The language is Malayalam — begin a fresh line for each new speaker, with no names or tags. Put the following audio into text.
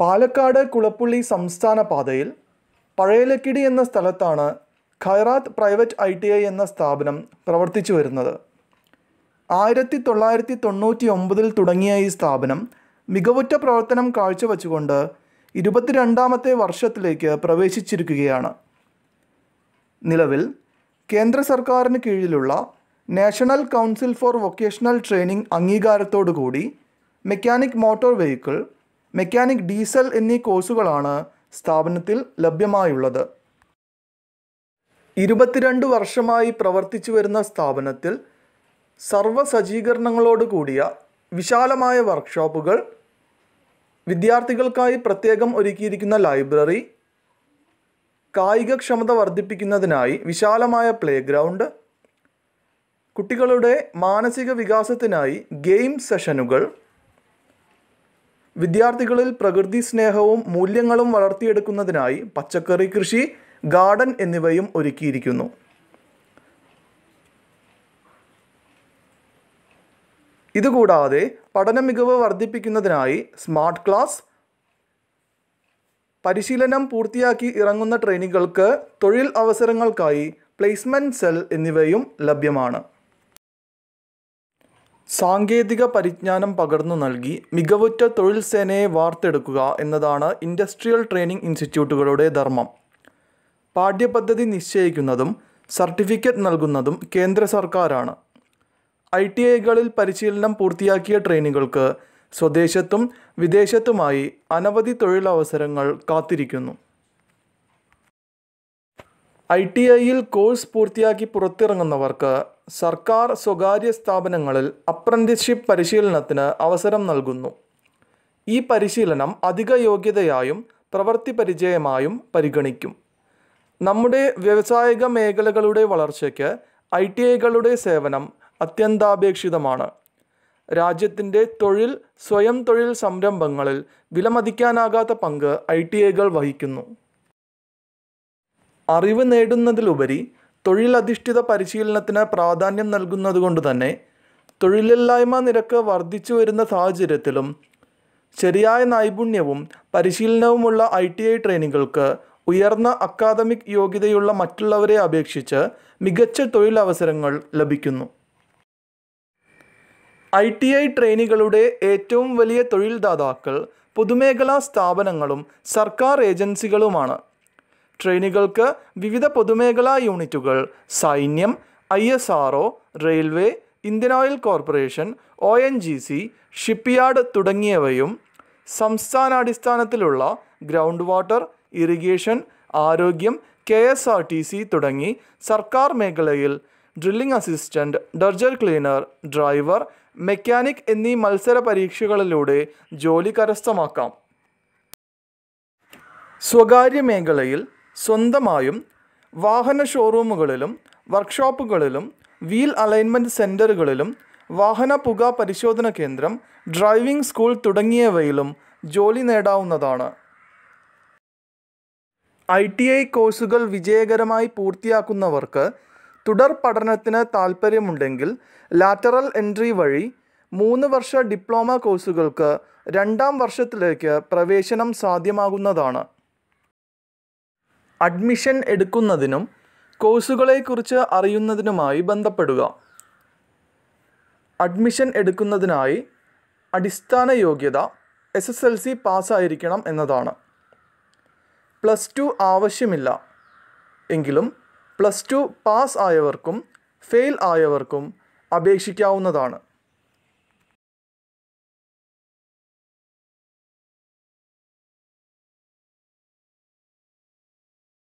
പാലക്കാട് കുളപ്പുള്ളി സംസ്ഥാന പാതയിൽ പഴയലക്കിടി എന്ന സ്ഥലത്താണ് Khairath private I T I എന്ന സ്ഥാപനം പ്രവർത്തിച്ചു വരുന്നത് ആയിരത്തി തൊള്ളായിരത്തി തൊണ്ണൂറ്റി ഒമ്പതിൽ തുടങ്ങിയ ഈ സ്ഥാപനം മികവുറ്റ പ്രവർത്തനം കാഴ്ചവെച്ചുകൊണ്ട് ഇരുപത്തിരണ്ടാമത്തെ വർഷത്തിലേക്ക് പ്രവേശിച്ചിരിക്കുകയാണ് നിലവിൽ കേന്ദ്ര സർക്കാരിന് കീഴിലുള്ള national council for vocational training അംഗീകാരത്തോടുകൂടി mechanic motor vehicle mechanic diesel എന്നീ കോഴ്സുകളാണ് സ്ഥാപനത്തിൽ ലഭ്യമായുള്ളത് ഇരുപത്തിരണ്ട് വർഷമായി പ്രവർത്തിച്ചു വരുന്ന സ്ഥാപനത്തിൽ സർവ്വസജ്ജീകരണങ്ങളോട് കൂടിയ വിശാലമായ വർക്ക്ഷോപ്പുകൾ വിദ്യാർത്ഥികൾക്കായി പ്രത്യേകം ഒരുക്കിയിരിക്കുന്ന ലൈബ്രറി കായികക്ഷമത വർദ്ധിപ്പിക്കുന്നതിനായി വിശാലമായ പ്ലേ ഗ്രൗണ്ട് കുട്ടികളുടെ മാനസിക വികാസത്തിനായി ഗെയിം സെഷനുകൾ വിദ്യാർത്ഥികളിൽ പ്രകൃതി സ്നേഹവും മൂല്യങ്ങളും വളർത്തിയെടുക്കുന്നതിനായി പച്ചക്കറി കൃഷി ഗാർഡൻ എന്നിവയും ഒരുക്കിയിരിക്കുന്നു ഇതുകൂടാതെ പഠന മികവ് വർദ്ധിപ്പിക്കുന്നതിനായി സ്മാർട്ട് ക്ലാസ് പരിശീലനം പൂർത്തിയാക്കി ഇറങ്ങുന്ന ട്രെയിനികൾക്ക് തൊഴിൽ അവസരങ്ങൾക്കായി പ്ലേസ്മെൻറ്റ് സെൽ എന്നിവയും ലഭ്യമാണ് സാങ്കേതിക പരിജ്ഞാനം പകർന്നു നൽകി മികവുറ്റ തൊഴിൽ സേനയെ വാർത്തെടുക്കുക എന്നതാണ് ഇൻഡസ്ട്രിയൽ ട്രെയിനിംഗ് ഇൻസ്റ്റിറ്റ്യൂട്ടുകളുടെ ധർമ്മം പാഠ്യപദ്ധതി നിശ്ചയിക്കുന്നതും സർട്ടിഫിക്കറ്റ് നൽകുന്നതും കേന്ദ്ര സർക്കാരാണ് ഐ ടി ഐകളിൽ പരിശീലനം പൂർത്തിയാക്കിയ ട്രെയിനുകൾക്ക് സ്വദേശത്തും വിദേശത്തുമായി അനവധി തൊഴിലവസരങ്ങൾ കാത്തിരിക്കുന്നു ഐ ടി ഐയിൽ കോഴ്സ് പൂർത്തിയാക്കി പുറത്തിറങ്ങുന്നവർക്ക് സർക്കാർ സ്വകാര്യ സ്ഥാപനങ്ങളിൽ അപ്രന്റിസ്ഷിപ്പ് പരിശീലനത്തിന് അവസരം നൽകുന്നു ഈ പരിശീലനം അധിക യോഗ്യതയായും പ്രവൃത്തി പരിചയമായും പരിഗണിക്കും നമ്മുടെ വ്യവസായിക മേഖലകളുടെ വളർച്ചയ്ക്ക് ഐ ടി ഐകളുടെ സേവനം അത്യന്താപേക്ഷിതമാണ് രാജ്യത്തിൻ്റെ തൊഴിൽ സ്വയം തൊഴിൽ സംരംഭങ്ങളിൽ വിലമതിക്കാനാകാത്ത പങ്ക് ഐ ടി ഐകൾ വഹിക്കുന്നു അറിവ് നേടുന്നതിലുപരി തൊഴിലധിഷ്ഠിത പരിശീലനത്തിന് പ്രാധാന്യം നൽകുന്നതുകൊണ്ട് തന്നെ തൊഴിലില്ലായ്മ നിരക്ക് വർദ്ധിച്ചു വരുന്ന സാഹചര്യത്തിലും ശരിയായ നൈപുണ്യവും പരിശീലനവുമുള്ള ഐ ടി ഐ ട്രെയിനിങ്ങൾക്ക് ഉയർന്ന അക്കാദമിക് യോഗ്യതയുള്ള മറ്റുള്ളവരെ അപേക്ഷിച്ച് മികച്ച തൊഴിലവസരങ്ങൾ ലഭിക്കുന്നു ഐ ടി ഐ ട്രെയിനികളുടെ ഏറ്റവും വലിയ തൊഴിൽദാതാക്കൾ പൊതുമേഖലാ സ്ഥാപനങ്ങളും സർക്കാർ ഏജൻസികളുമാണ് ട്രെയിനുകൾക്ക് വിവിധ പൊതുമേഖലാ യൂണിറ്റുകൾ സൈന്യം I S R railway Indian oil corporation O N G C shipyard തുടങ്ങിയവയും സംസ്ഥാനാടിസ്ഥാനത്തിലുള്ള ഗ്രൗണ്ട് വാട്ടർ ഇറിഗേഷൻ ആരോഗ്യം K S R T C തുടങ്ങി സർക്കാർ മേഖലയിൽ drilling assistant dredger cleaner driver mechanic എന്നീ മത്സര പരീക്ഷകളിലൂടെ ജോലി കരസ്ഥമാക്കാം സ്വകാര്യ മേഖലയിൽ സ്വന്തമായും വാഹന ഷോറൂമുകളിലും വർക്ക്ഷോപ്പുകളിലും വീൽ അലൈൻമെൻറ്റ് സെൻറ്ററുകളിലും വാഹന പുക പരിശോധന കേന്ദ്രം ഡ്രൈവിംഗ് സ്കൂൾ തുടങ്ങിയവയിലും ജോലി നേടാവുന്നതാണ് ഐ ടി ഐ കോഴ്സുകൾ വിജയകരമായി പൂർത്തിയാക്കുന്നവർക്ക് തുടർ പഠനത്തിന് താൽപ്പര്യമുണ്ടെങ്കിൽ ലാറ്ററൽ എൻട്രി വഴി മൂന്ന് വർഷ ഡിപ്ലോമ കോഴ്സുകൾക്ക് രണ്ടാം വർഷത്തിലേക്ക് പ്രവേശനം സാധ്യമാകുന്നതാണ് അഡ്മിഷൻ എടുക്കുന്നതിനും കോഴ്സുകളെക്കുറിച്ച് അറിയുന്നതിനുമായി ബന്ധപ്പെടുക അഡ്മിഷൻ എടുക്കുന്നതിനായി അടിസ്ഥാന യോഗ്യത എസ് എസ് എൽ സി പാസ്സായിരിക്കണം എന്നതാണ് പ്ലസ് ടു ആവശ്യമില്ല എങ്കിലും പ്ലസ് ടു പാസ് ആയവർക്കും ഫെയിൽ ആയവർക്കും അപേക്ഷിക്കാവുന്നതാണ്